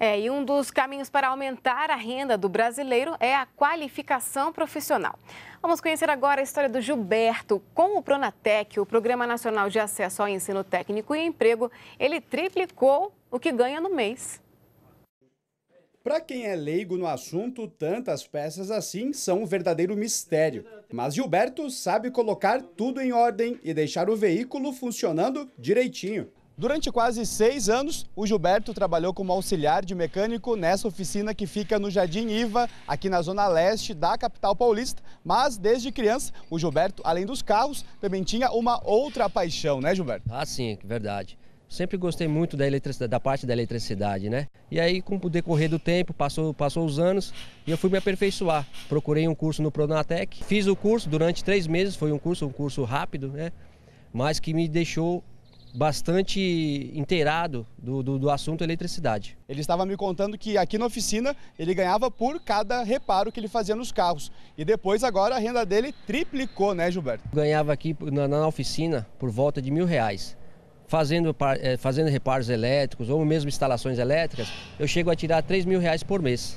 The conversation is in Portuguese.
É, e um dos caminhos para aumentar a renda do brasileiro é a qualificação profissional. Vamos conhecer agora a história do Gilberto. Com o Pronatec, o Programa Nacional de Acesso ao Ensino Técnico e Emprego, ele triplicou o que ganha no mês. Para quem é leigo no assunto, tantas peças assim são um verdadeiro mistério. Mas Gilberto sabe colocar tudo em ordem e deixar o veículo funcionando direitinho. Durante quase seis anos, o Gilberto trabalhou como auxiliar de mecânico nessa oficina que fica no Jardim Iva, aqui na zona leste da capital paulista. Mas desde criança, o Gilberto, além dos carros, também tinha uma outra paixão, né, Gilberto? Ah, sim, verdade. Sempre gostei muito da eletricidade, da parte da eletricidade, né? E aí, com o decorrer do tempo, passou, passou os anos e eu fui me aperfeiçoar. Procurei um curso no Pronatec, fiz o curso durante três meses, foi um curso, um curso rápido, né? Mas que me deixou bastante inteirado do, do, do, assunto eletricidade. Ele estava me contando que aqui na oficina ele ganhava por cada reparo que ele fazia nos carros. E depois agora a renda dele triplicou, né, Gilberto? Ganhava aqui na, na oficina por volta de mil reais. Fazendo, eh, fazendo reparos elétricos ou mesmo instalações elétricas, eu chego a tirar 3 mil reais por mês.